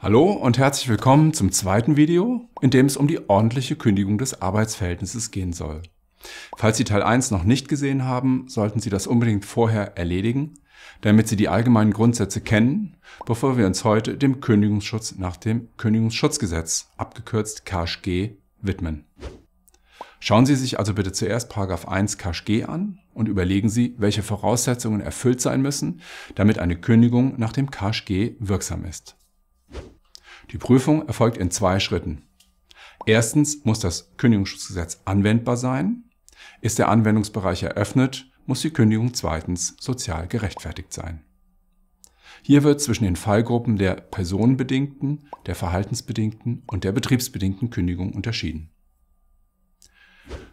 Hallo und herzlich willkommen zum zweiten Video, in dem es um die ordentliche Kündigung des Arbeitsverhältnisses gehen soll. Falls Sie Teil 1 noch nicht gesehen haben, sollten Sie das unbedingt vorher erledigen, damit Sie die allgemeinen Grundsätze kennen, bevor wir uns heute dem Kündigungsschutz nach dem Kündigungsschutzgesetz, abgekürzt KSG, widmen. Schauen Sie sich also bitte zuerst 1 KSG an und überlegen Sie, welche Voraussetzungen erfüllt sein müssen, damit eine Kündigung nach dem KSG wirksam ist. Die Prüfung erfolgt in zwei Schritten. Erstens muss das Kündigungsschutzgesetz anwendbar sein. Ist der Anwendungsbereich eröffnet, muss die Kündigung zweitens sozial gerechtfertigt sein. Hier wird zwischen den Fallgruppen der personenbedingten, der verhaltensbedingten und der betriebsbedingten Kündigung unterschieden.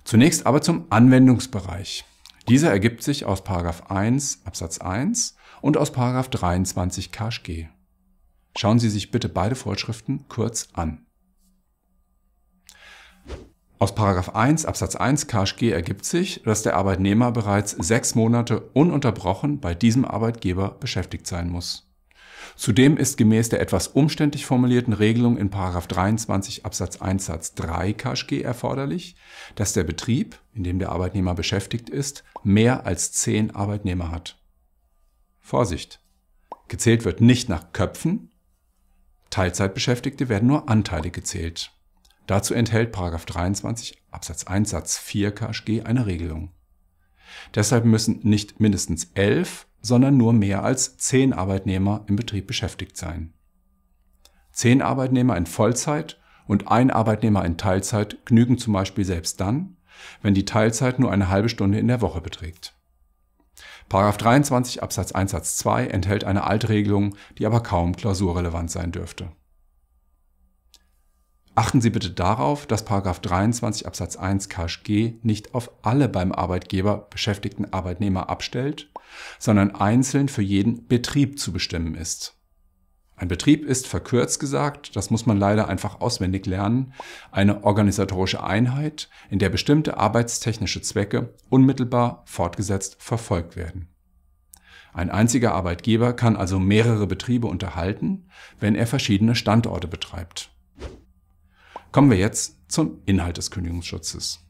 Zunächst aber zum Anwendungsbereich. Dieser ergibt sich aus 1 Absatz 1 und aus 23 KSG. Schauen Sie sich bitte beide Vorschriften kurz an. Aus 1 Absatz 1 KSG ergibt sich, dass der Arbeitnehmer bereits sechs Monate ununterbrochen bei diesem Arbeitgeber beschäftigt sein muss. Zudem ist gemäß der etwas umständlich formulierten Regelung in 23 Absatz 1 Satz 3 KSG erforderlich, dass der Betrieb, in dem der Arbeitnehmer beschäftigt ist, mehr als zehn Arbeitnehmer hat. Vorsicht! Gezählt wird nicht nach Köpfen, Teilzeitbeschäftigte werden nur Anteile gezählt. Dazu enthält § 23 Absatz 1 Satz 4 KSG eine Regelung. Deshalb müssen nicht mindestens 11, sondern nur mehr als 10 Arbeitnehmer im Betrieb beschäftigt sein. 10 Arbeitnehmer in Vollzeit und ein Arbeitnehmer in Teilzeit genügen zum Beispiel selbst dann, wenn die Teilzeit nur eine halbe Stunde in der Woche beträgt. Paragraph 23 Absatz 1 Satz 2 enthält eine Altregelung, die aber kaum klausurrelevant sein dürfte. Achten Sie bitte darauf, dass Paragraph 23 Absatz 1 KSG nicht auf alle beim Arbeitgeber beschäftigten Arbeitnehmer abstellt, sondern einzeln für jeden Betrieb zu bestimmen ist ein Betrieb ist, verkürzt gesagt, das muss man leider einfach auswendig lernen, eine organisatorische Einheit, in der bestimmte arbeitstechnische Zwecke unmittelbar fortgesetzt verfolgt werden. Ein einziger Arbeitgeber kann also mehrere Betriebe unterhalten, wenn er verschiedene Standorte betreibt. Kommen wir jetzt zum Inhalt des Kündigungsschutzes.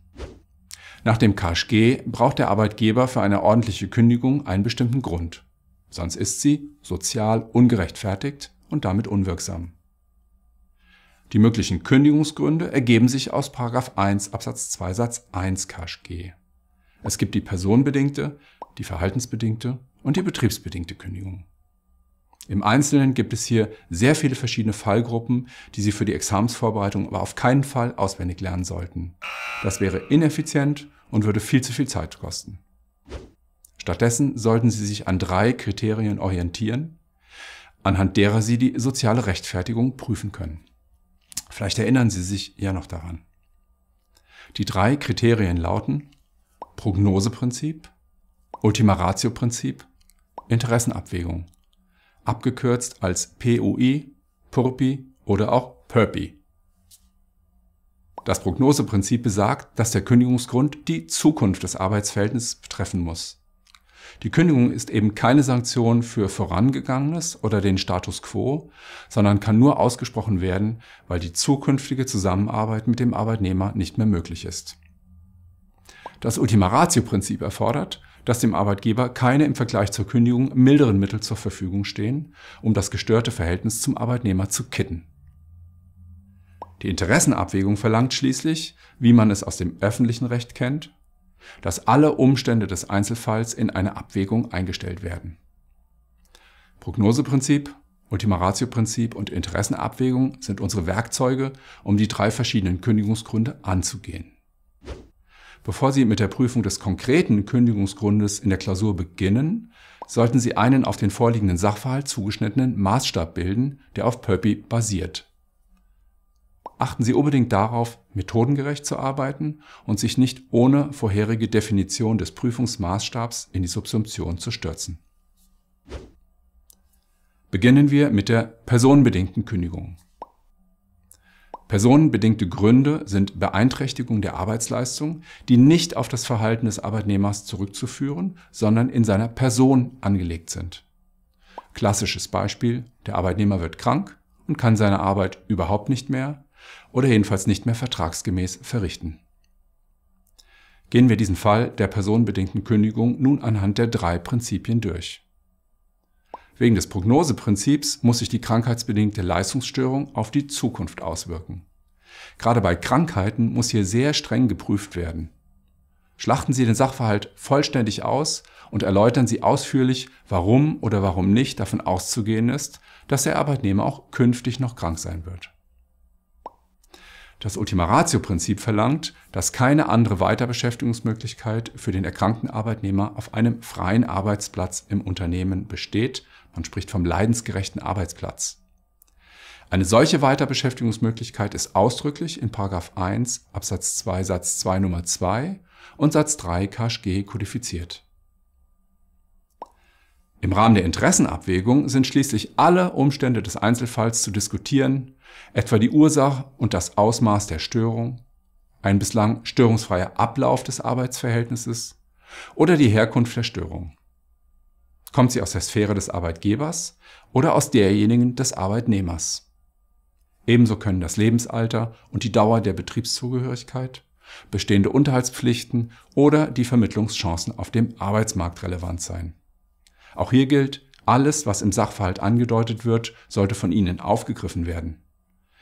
Nach dem KSG braucht der Arbeitgeber für eine ordentliche Kündigung einen bestimmten Grund. Sonst ist sie sozial ungerechtfertigt und damit unwirksam. Die möglichen Kündigungsgründe ergeben sich aus 1 Absatz 2 Satz 1 KSG. Es gibt die personenbedingte, die verhaltensbedingte und die betriebsbedingte Kündigung. Im Einzelnen gibt es hier sehr viele verschiedene Fallgruppen, die Sie für die Examensvorbereitung aber auf keinen Fall auswendig lernen sollten. Das wäre ineffizient und würde viel zu viel Zeit kosten. Stattdessen sollten Sie sich an drei Kriterien orientieren anhand derer sie die soziale Rechtfertigung prüfen können. Vielleicht erinnern Sie sich ja noch daran. Die drei Kriterien lauten Prognoseprinzip, Ultima Ratio Prinzip, Interessenabwägung, abgekürzt als PUI, PURPI oder auch PURPI. Das Prognoseprinzip besagt, dass der Kündigungsgrund die Zukunft des Arbeitsverhältnisses betreffen muss. Die Kündigung ist eben keine Sanktion für Vorangegangenes oder den Status quo, sondern kann nur ausgesprochen werden, weil die zukünftige Zusammenarbeit mit dem Arbeitnehmer nicht mehr möglich ist. Das Ultima Ratio-Prinzip erfordert, dass dem Arbeitgeber keine im Vergleich zur Kündigung milderen Mittel zur Verfügung stehen, um das gestörte Verhältnis zum Arbeitnehmer zu kitten. Die Interessenabwägung verlangt schließlich, wie man es aus dem öffentlichen Recht kennt, dass alle Umstände des Einzelfalls in eine Abwägung eingestellt werden. Prognoseprinzip, Ultima Ratio-Prinzip und Interessenabwägung sind unsere Werkzeuge, um die drei verschiedenen Kündigungsgründe anzugehen. Bevor Sie mit der Prüfung des konkreten Kündigungsgrundes in der Klausur beginnen, sollten Sie einen auf den vorliegenden Sachverhalt zugeschnittenen Maßstab bilden, der auf Pöppi basiert achten Sie unbedingt darauf, methodengerecht zu arbeiten und sich nicht ohne vorherige Definition des Prüfungsmaßstabs in die Subsumption zu stürzen. Beginnen wir mit der personenbedingten Kündigung. Personenbedingte Gründe sind Beeinträchtigungen der Arbeitsleistung, die nicht auf das Verhalten des Arbeitnehmers zurückzuführen, sondern in seiner Person angelegt sind. Klassisches Beispiel, der Arbeitnehmer wird krank und kann seine Arbeit überhaupt nicht mehr oder jedenfalls nicht mehr vertragsgemäß verrichten. Gehen wir diesen Fall der personenbedingten Kündigung nun anhand der drei Prinzipien durch. Wegen des Prognoseprinzips muss sich die krankheitsbedingte Leistungsstörung auf die Zukunft auswirken. Gerade bei Krankheiten muss hier sehr streng geprüft werden. Schlachten Sie den Sachverhalt vollständig aus und erläutern Sie ausführlich, warum oder warum nicht davon auszugehen ist, dass der Arbeitnehmer auch künftig noch krank sein wird das Ultima Ratio-Prinzip verlangt, dass keine andere Weiterbeschäftigungsmöglichkeit für den erkrankten Arbeitnehmer auf einem freien Arbeitsplatz im Unternehmen besteht. Man spricht vom leidensgerechten Arbeitsplatz. Eine solche Weiterbeschäftigungsmöglichkeit ist ausdrücklich in 1 Absatz 2 Satz 2 Nummer 2 und Satz 3 KSG kodifiziert. Im Rahmen der Interessenabwägung sind schließlich alle Umstände des Einzelfalls zu diskutieren etwa die Ursache und das Ausmaß der Störung, ein bislang störungsfreier Ablauf des Arbeitsverhältnisses oder die Herkunft der Störung. Kommt sie aus der Sphäre des Arbeitgebers oder aus derjenigen des Arbeitnehmers? Ebenso können das Lebensalter und die Dauer der Betriebszugehörigkeit, bestehende Unterhaltspflichten oder die Vermittlungschancen auf dem Arbeitsmarkt relevant sein. Auch hier gilt, alles, was im Sachverhalt angedeutet wird, sollte von Ihnen aufgegriffen werden.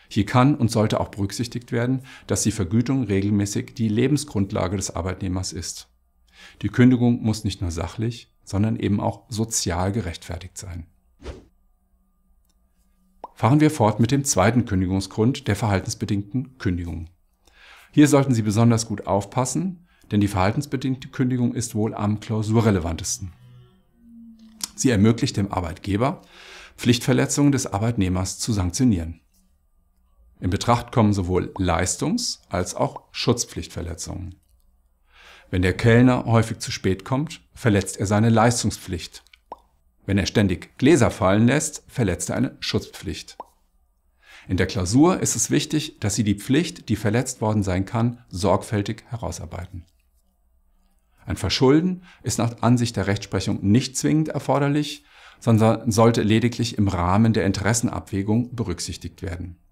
Hier kann und sollte auch berücksichtigt werden, dass die Vergütung regelmäßig die Lebensgrundlage des Arbeitnehmers ist. Die Kündigung muss nicht nur sachlich, sondern eben auch sozial gerechtfertigt sein. Fahren wir fort mit dem zweiten Kündigungsgrund der verhaltensbedingten Kündigung. Hier sollten Sie besonders gut aufpassen, denn die verhaltensbedingte Kündigung ist wohl am klausurrelevantesten. Sie ermöglicht dem Arbeitgeber, Pflichtverletzungen des Arbeitnehmers zu sanktionieren. In Betracht kommen sowohl Leistungs- als auch Schutzpflichtverletzungen. Wenn der Kellner häufig zu spät kommt, verletzt er seine Leistungspflicht. Wenn er ständig Gläser fallen lässt, verletzt er eine Schutzpflicht. In der Klausur ist es wichtig, dass Sie die Pflicht, die verletzt worden sein kann, sorgfältig herausarbeiten. Ein Verschulden ist nach Ansicht der Rechtsprechung nicht zwingend erforderlich, sondern sollte lediglich im Rahmen der Interessenabwägung berücksichtigt werden.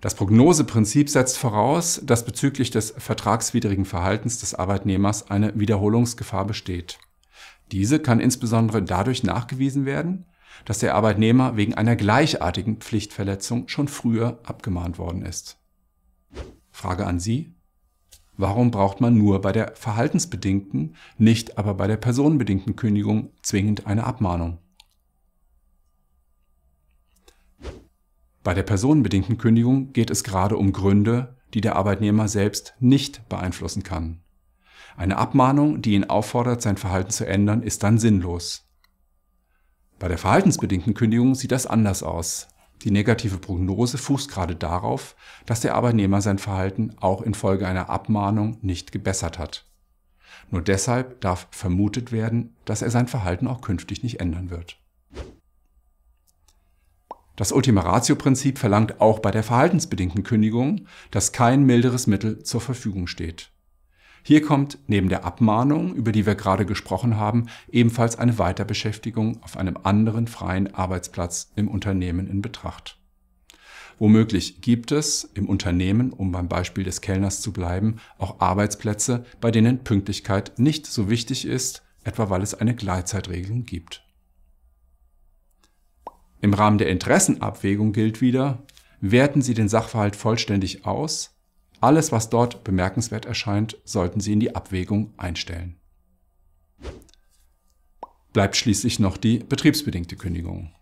Das Prognoseprinzip setzt voraus, dass bezüglich des vertragswidrigen Verhaltens des Arbeitnehmers eine Wiederholungsgefahr besteht. Diese kann insbesondere dadurch nachgewiesen werden, dass der Arbeitnehmer wegen einer gleichartigen Pflichtverletzung schon früher abgemahnt worden ist. Frage an Sie. Warum braucht man nur bei der verhaltensbedingten, nicht aber bei der personenbedingten Kündigung zwingend eine Abmahnung? Bei der personenbedingten Kündigung geht es gerade um Gründe, die der Arbeitnehmer selbst nicht beeinflussen kann. Eine Abmahnung, die ihn auffordert, sein Verhalten zu ändern, ist dann sinnlos. Bei der verhaltensbedingten Kündigung sieht das anders aus. Die negative Prognose fußt gerade darauf, dass der Arbeitnehmer sein Verhalten auch infolge einer Abmahnung nicht gebessert hat. Nur deshalb darf vermutet werden, dass er sein Verhalten auch künftig nicht ändern wird. Das Ultima Ratio-Prinzip verlangt auch bei der verhaltensbedingten Kündigung, dass kein milderes Mittel zur Verfügung steht. Hier kommt neben der Abmahnung, über die wir gerade gesprochen haben, ebenfalls eine Weiterbeschäftigung auf einem anderen freien Arbeitsplatz im Unternehmen in Betracht. Womöglich gibt es im Unternehmen, um beim Beispiel des Kellners zu bleiben, auch Arbeitsplätze, bei denen Pünktlichkeit nicht so wichtig ist, etwa weil es eine Gleitzeitregelung gibt. Im Rahmen der Interessenabwägung gilt wieder, werten Sie den Sachverhalt vollständig aus. Alles, was dort bemerkenswert erscheint, sollten Sie in die Abwägung einstellen. Bleibt schließlich noch die betriebsbedingte Kündigung.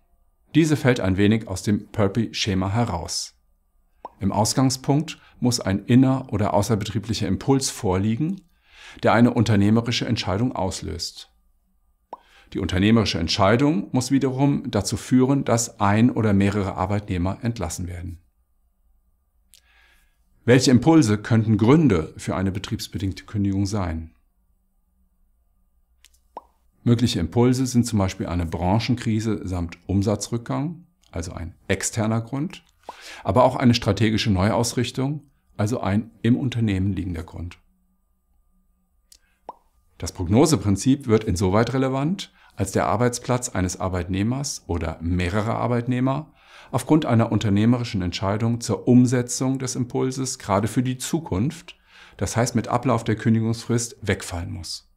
Diese fällt ein wenig aus dem Perpy-Schema heraus. Im Ausgangspunkt muss ein inner- oder außerbetrieblicher Impuls vorliegen, der eine unternehmerische Entscheidung auslöst. Die unternehmerische Entscheidung muss wiederum dazu führen, dass ein oder mehrere Arbeitnehmer entlassen werden. Welche Impulse könnten Gründe für eine betriebsbedingte Kündigung sein? Mögliche Impulse sind zum Beispiel eine Branchenkrise samt Umsatzrückgang, also ein externer Grund, aber auch eine strategische Neuausrichtung, also ein im Unternehmen liegender Grund. Das Prognoseprinzip wird insoweit relevant, als der Arbeitsplatz eines Arbeitnehmers oder mehrerer Arbeitnehmer aufgrund einer unternehmerischen Entscheidung zur Umsetzung des Impulses gerade für die Zukunft, das heißt mit Ablauf der Kündigungsfrist, wegfallen muss.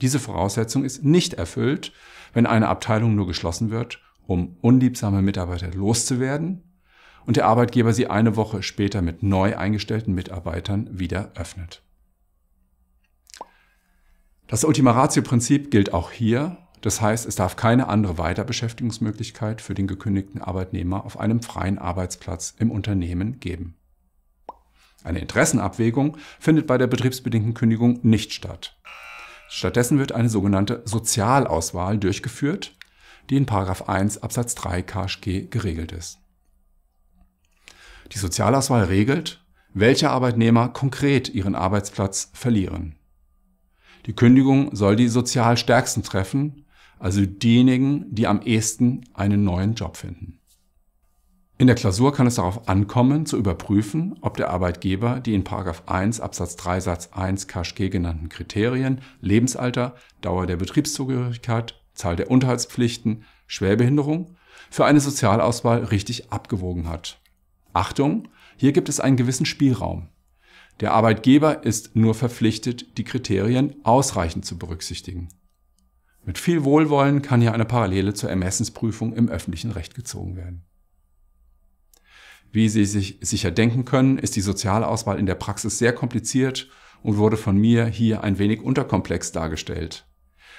Diese Voraussetzung ist nicht erfüllt, wenn eine Abteilung nur geschlossen wird, um unliebsame Mitarbeiter loszuwerden und der Arbeitgeber sie eine Woche später mit neu eingestellten Mitarbeitern wieder öffnet. Das Ultima Ratio-Prinzip gilt auch hier. Das heißt, es darf keine andere Weiterbeschäftigungsmöglichkeit für den gekündigten Arbeitnehmer auf einem freien Arbeitsplatz im Unternehmen geben. Eine Interessenabwägung findet bei der betriebsbedingten Kündigung nicht statt. Stattdessen wird eine sogenannte Sozialauswahl durchgeführt, die in 1 Absatz 3 KSG geregelt ist. Die Sozialauswahl regelt, welche Arbeitnehmer konkret ihren Arbeitsplatz verlieren. Die Kündigung soll die sozial stärksten treffen, also diejenigen, die am ehesten einen neuen Job finden. In der Klausur kann es darauf ankommen, zu überprüfen, ob der Arbeitgeber die in 1 Absatz 3 Satz 1 KSG genannten Kriterien Lebensalter, Dauer der Betriebszugehörigkeit, Zahl der Unterhaltspflichten, Schwerbehinderung für eine Sozialauswahl richtig abgewogen hat. Achtung, hier gibt es einen gewissen Spielraum. Der Arbeitgeber ist nur verpflichtet, die Kriterien ausreichend zu berücksichtigen. Mit viel Wohlwollen kann hier eine Parallele zur Ermessensprüfung im öffentlichen Recht gezogen werden. Wie Sie sich sicher denken können, ist die Sozialauswahl in der Praxis sehr kompliziert und wurde von mir hier ein wenig unterkomplex dargestellt.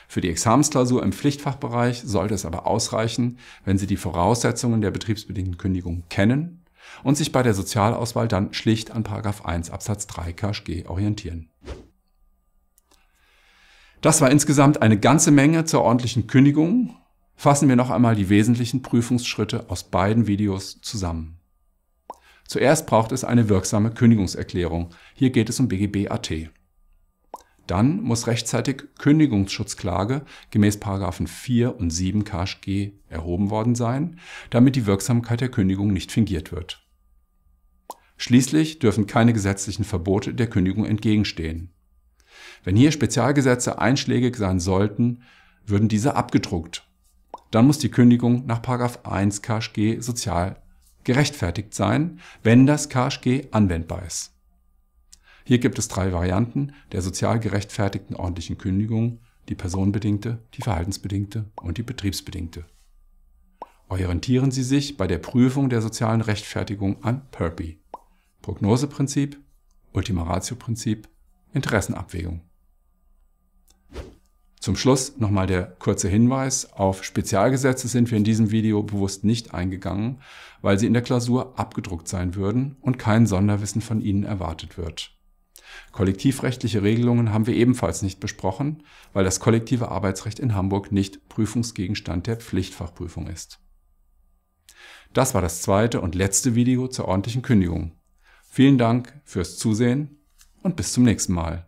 Für die Examensklausur im Pflichtfachbereich sollte es aber ausreichen, wenn Sie die Voraussetzungen der betriebsbedingten Kündigung kennen und sich bei der Sozialauswahl dann schlicht an 1 Absatz 3 KSG orientieren. Das war insgesamt eine ganze Menge zur ordentlichen Kündigung. Fassen wir noch einmal die wesentlichen Prüfungsschritte aus beiden Videos zusammen. Zuerst braucht es eine wirksame Kündigungserklärung. Hier geht es um BGB AT dann muss rechtzeitig Kündigungsschutzklage gemäß 4 und 7 KSG erhoben worden sein, damit die Wirksamkeit der Kündigung nicht fingiert wird. Schließlich dürfen keine gesetzlichen Verbote der Kündigung entgegenstehen. Wenn hier Spezialgesetze einschlägig sein sollten, würden diese abgedruckt. Dann muss die Kündigung nach 1 KSG sozial gerechtfertigt sein, wenn das KSG anwendbar ist. Hier gibt es drei Varianten der sozial gerechtfertigten ordentlichen Kündigung, die personenbedingte, die verhaltensbedingte und die betriebsbedingte. Orientieren Sie sich bei der Prüfung der sozialen Rechtfertigung an PERPI, Prognoseprinzip, Ultima Ratio-Prinzip, Interessenabwägung. Zum Schluss nochmal der kurze Hinweis, auf Spezialgesetze sind wir in diesem Video bewusst nicht eingegangen, weil sie in der Klausur abgedruckt sein würden und kein Sonderwissen von Ihnen erwartet wird. Kollektivrechtliche Regelungen haben wir ebenfalls nicht besprochen, weil das kollektive Arbeitsrecht in Hamburg nicht Prüfungsgegenstand der Pflichtfachprüfung ist. Das war das zweite und letzte Video zur ordentlichen Kündigung. Vielen Dank fürs Zusehen und bis zum nächsten Mal.